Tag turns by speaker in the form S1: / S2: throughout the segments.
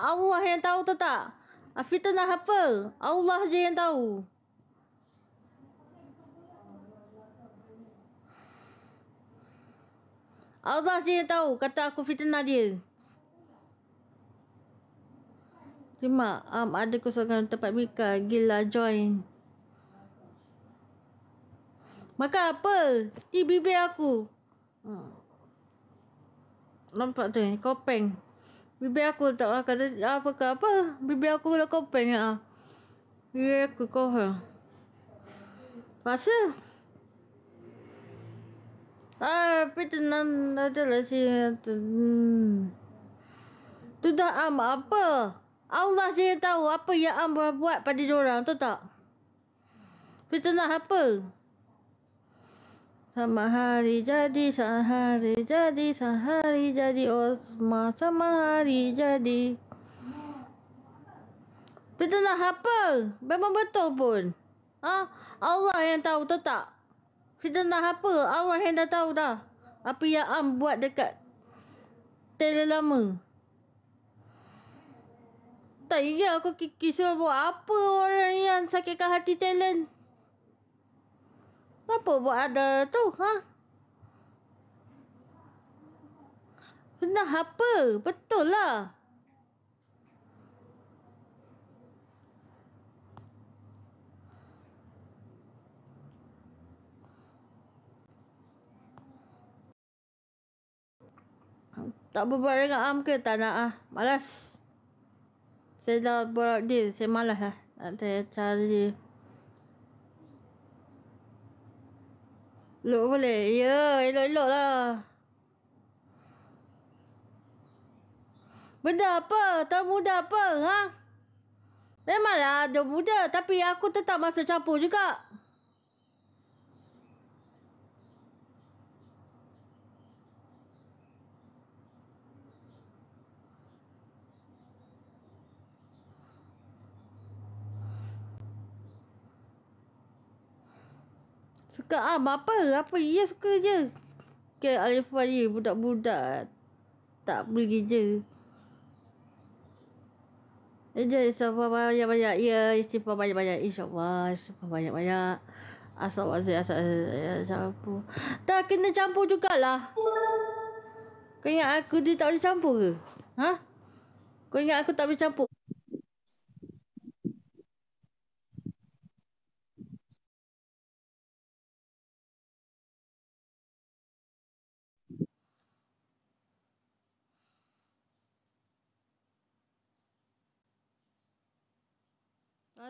S1: Allah yang tahu tak tak? Ah, fitnah apa? Allah je yang tahu. Allah je yang tahu kata aku fitnah dia. Terima um, ada kosongan tempat Mika. Gila join. Makan apa? Ni bibir aku. Hmm. Nampak tu ni. Kopeng. Bibi aku tak lah kata ah, apa ke apa. Bibi aku dah kopeng lah. Ah. Bibi aku kohol. Ha. Masa? Ah, tapi tenang dah jelas sini. Tu dah am apa? Allah saya tahu apa yang am buat pada orang tu tak? Fitnah apa? Sama hari jadi, sehari jadi, sehari jadi Osma, oh, sama hari jadi. Betul nak apa? Memang betul pun. Ah, ha? Allah yang tahu tu tak? Kita nak apa? Allah yang dah tahu dah. Apa yang Am buat dekat telur lama. Tak ingat ya, aku kisah buat apa orang yang sakitkan hati talent apa buat ada tu? Ha? Benar apa? Betul lah. Tak berbual dengan Am ke tak nak ah? Malas. Saya dah berbual dia. Saya malas lah. Nak saya cari dia. Elok boleh? Ya, elok-elok lah. Benda apa? Tak muda apa? Ha? Memanglah ada muda tapi aku tetap masuk campur juga. Suka ah apa apa ya suka je. Ke Alifah dia budak-budak tak boleh kerja. Eh je istighfar banyak-banyak. Ya istighfar banyak-banyak insya-Allah istighfar banyak-banyak. Asal wazir asal, asal, campur. Tak kena campur jugalah. Kau ingat aku dia tak boleh campur ke? Ha? Kau ingat aku tak boleh campur?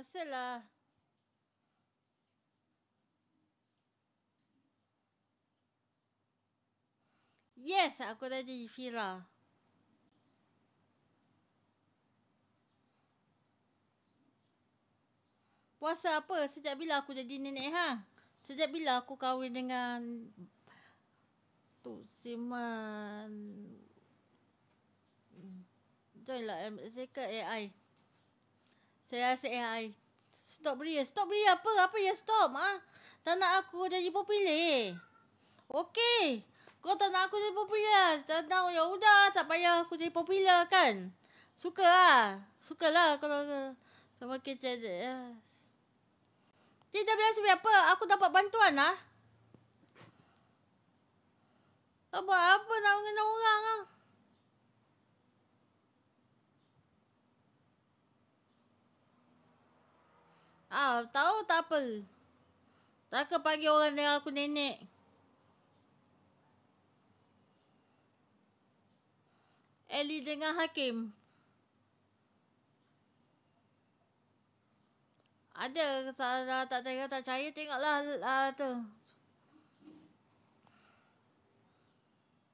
S1: Masalah. Yes, aku dah jadi Fira. Puasa apa? Sejak bila aku jadi nenek ha? Sejak bila aku kahwin dengan Tu Siman Joinlah MZK AI saya rasa AI. Eh, stop beria. Stop beri apa? Apa yang stop? Ha? Tak nak aku jadi popular. Okey. Kau tak nak aku jadi popular. Tak nak. Ya sudah. Tak payah aku jadi popular kan. Suka lah. Suka lah kalau... Sama kecil je. Cik biasa sebab apa? Aku dapat bantuan lah. Tak apa nak mengenal orang lah. tahu tak apa. Tak ke pagi orang dengan aku nenek. Eli dengan Hakim. Ada salah tak percaya tak percaya tengoklah uh, tu.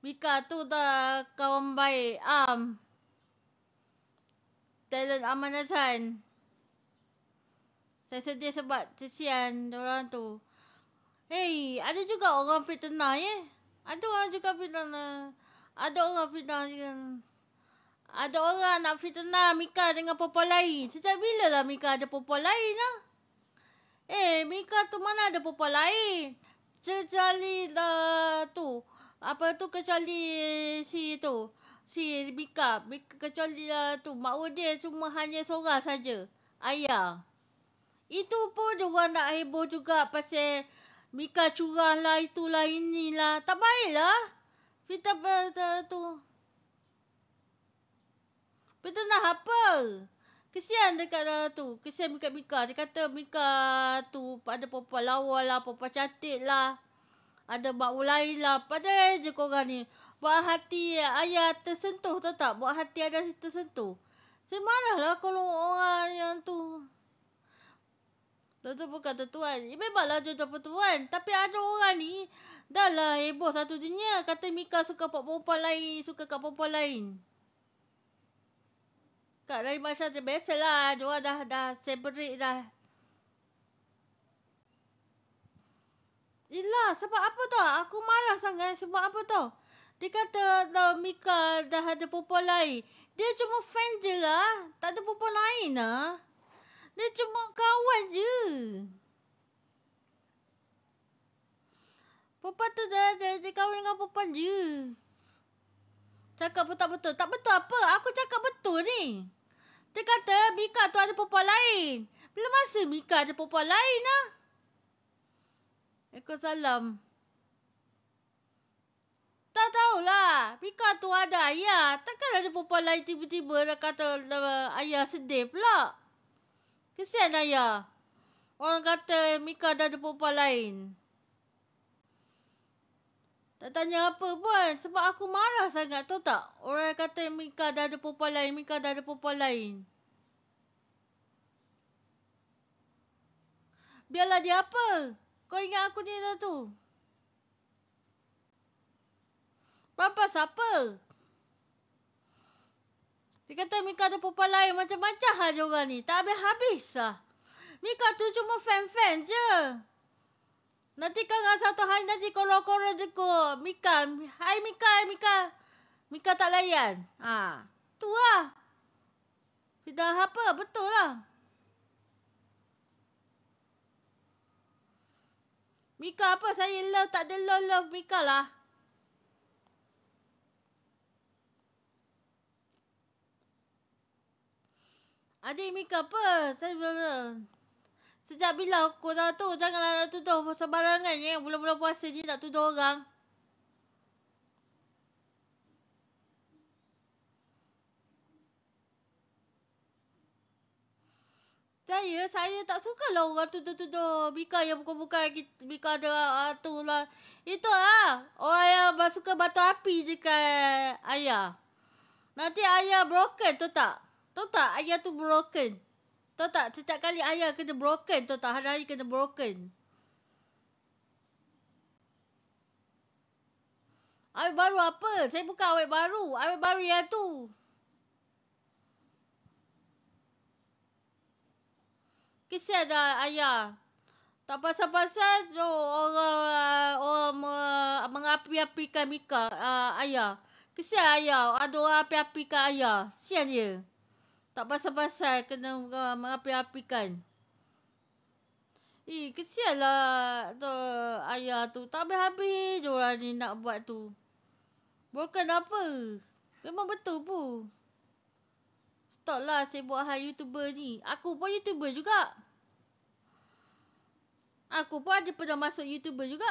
S1: Mika tu dah kawan baik. Am. Um, talent amanah saya sedih sebab kesian orang tu. Hei, ada juga orang fitnah ya. Ada orang juga fitnah. Eh. Ada orang fitnah juga. Ada orang nak fitnah Mika dengan perempuan lain. Sejak bila lah Mika ada perempuan lain lah? Eh, Mika tu mana ada perempuan lain? Kecuali lah tu. Apa tu kecuali si tu. Si Mika. Mika kecuali lah tu. Mak dia semua hanya seorang saja. Ayah. Itu pun juga nak heboh juga pasal Mika curang lah, itulah, inilah. Tak baik lah. Fita tu. Fita nak apa? Kesian dekat uh, tu. Kesian Mika Mika. Dia kata Mika tu ada perempuan lawa lah, perempuan cantik lah. Ada mak ulai lah. pada je korang ni. Buat hati ayah tersentuh tak tak? Buat hati ada tersentuh. Saya marahlah kalau orang yang tu... Doktor pun kata tuan. Ya memanglah doktor pun tuan. Tapi ada orang ni. Dah lah heboh satu dunia. Kata Mika suka pak perempuan lain. Suka kat perempuan lain. Kat lain macam tu. Biasalah. Dia dah, dah separate dah. Yelah. Sebab apa tau? Aku marah sangat. Sebab apa tau? Dia kata tau Mika dah ada perempuan lain. Dia cuma fan je lah. Tak ada perempuan lain lah. Dia cuma kawan je. Papa tu dah jadi kawan dengan Papa je. Cakap pun tak betul. Tak betul apa? Aku cakap betul ni. Dia kata Mika tu ada papa lain. Bila masa Mika ada papa lain lah. Ekor salam. Tak tahulah. Mika tu ada ayah. Takkan ada papa lain tiba-tiba dah kata ayah sedih pula. Kesian ayah. Orang kata Mika dah ada perempuan lain. Tak tanya apa pun. Sebab aku marah sangat. Tahu tak? Orang kata Mika dah ada perempuan lain. Mika dah ada perempuan lain. Biarlah dia apa. Kau ingat aku ni dah tu? Papa siapa? Pampas apa? Dia kata Mika ada perempuan lain macam-macam lah je orang ni. Tak habis-habis lah. Mika tu cuma fan-fan je. Nanti kau satu hari nanti korang-korang je kot. Mika. Hai Mika, hai Mika. Mika tak layan. Ha. Tu lah. Fidah apa? Betul lah. Mika apa saya love tak ada love-love Mika lah. Adik Mika apa? Saya bila Sejak bila dah tu janganlah nak tuduh sebarangan ya. bulan bula puasa je nak tuduh orang. Saya, saya tak suka lah orang tuduh-tuduh. Mika yang buka-buka, Mika ada uh, tu lah. Itu lah. Orang yang suka batu api je kan ayah. Nanti ayah broken tu tak? Tahu tak ayah tu broken. Tahu tak setiap kali ayah kena broken. Tahu tak hari-hari kena broken. Awet baru apa? Saya bukan awet baru. Awet baru yang tu. Kisah dah ayah. Tak pasal-pasal tu orang, uh, orang mengapi-apikan Mika, uh, ayah. Kesian ayah. Ada orang api-apikan ayah. Sian dia. Tak pasal pasal kena uh, merapi-apikan. Eh, kesianlah tu ayah tu. Tak habis-habis je ni nak buat tu. Bukan apa. Memang betul pun. Stoplah sibuk hal YouTuber ni. Aku pun YouTuber juga. Aku pun ada pernah masuk YouTuber juga.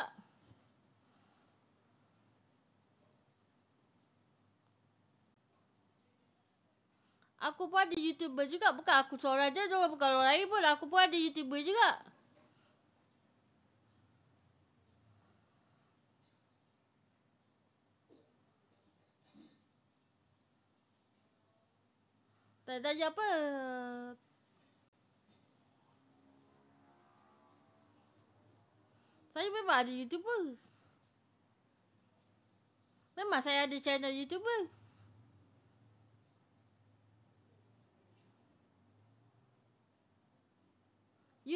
S1: aku pun ada YouTuber juga. Bukan aku seorang je, dia bukan orang lain pun. Aku pun ada YouTuber juga. Tak ada apa. Saya memang ada YouTuber. Memang saya ada channel YouTuber.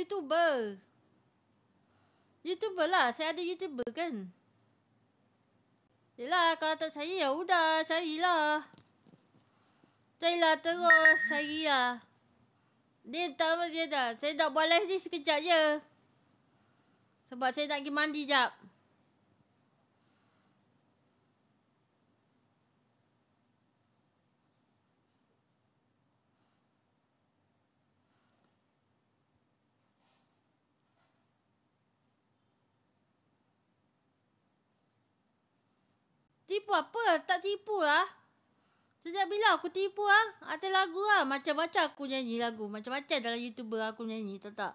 S1: YouTuber. YouTuber lah. Saya ada YouTuber kan. Yelah kalau tak cari ya udah carilah. Carilah terus carilah. Dia tak apa dia dah. Saya dah balas ni sekejap je. Sebab saya nak pergi mandi jap. tipu apa? Tak tipu lah. Sejak bila aku tipu lah? Ada lagu lah, macam-macam aku nyanyi lagu, macam-macam dalam YouTuber aku nyanyi, tak tak.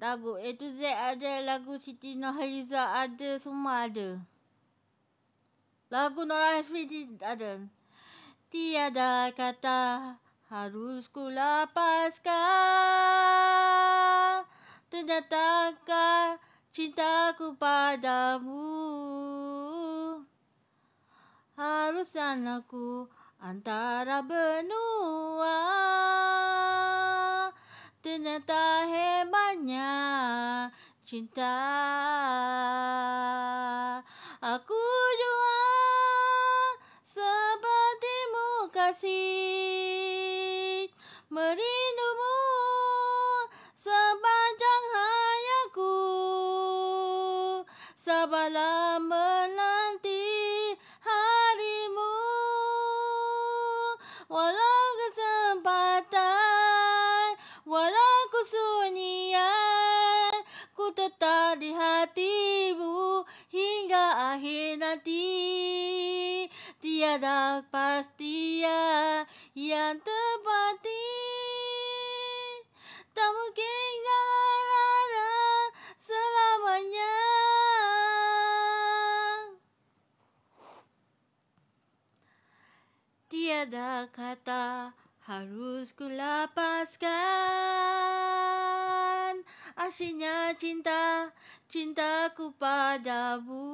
S1: Lagu A to Z ada, lagu Siti Nurhaliza ada, semua ada. Lagu Nora Hafidi ada. Tiada kata harus ku lepaskan. Ternyata cintaku padamu harus anakku antara benua ternyata hebatnya cinta aku ada kata harus ku kulapaskan asinya cinta cintaku padamu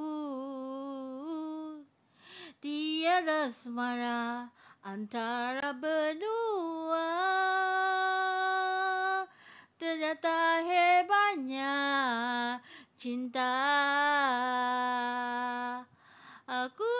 S1: tiada semara antara berdua ternyata hebatnya cinta aku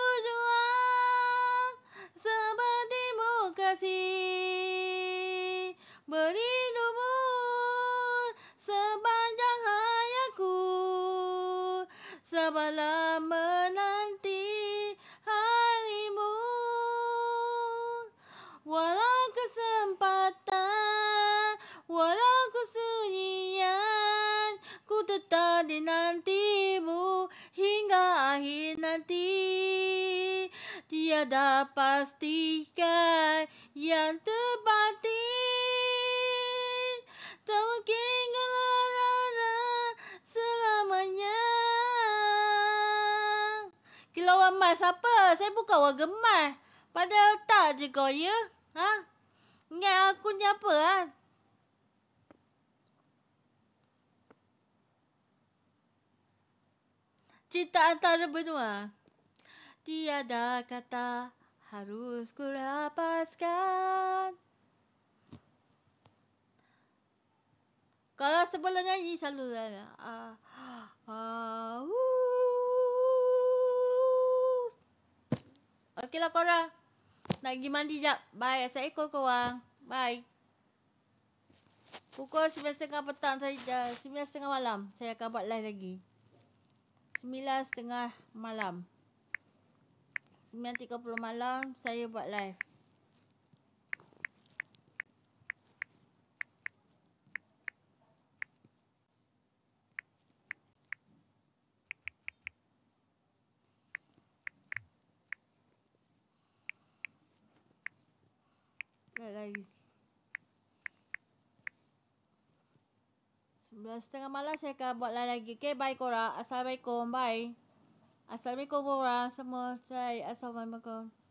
S1: tetap bu hingga akhir nanti. Tiada pastikan yang terbatin. Tak mungkin gelara selamanya. Kilauan mas apa? Saya bukan orang gemas. Padahal tak je kau, ya? Ha? Ingat aku ni apa, ha? cinta antara benua tiada kata harus ku lepaskan kalau sebelum nyanyi selalu eh, ah uh, ah uh, uh. Ah. okeylah korang nak pergi mandi jap bye saya ikut korang bye Pukul 9.30 petang saya 9.30 eh, malam saya akan buat live lagi. 9.30 malam 9.30 malam saya buat live Like... Dah setengah malam saya akan buat live lagi. Okay, bye korang. Assalamualaikum. Bye. Assalamualaikum korang semua. Saya Assalamualaikum.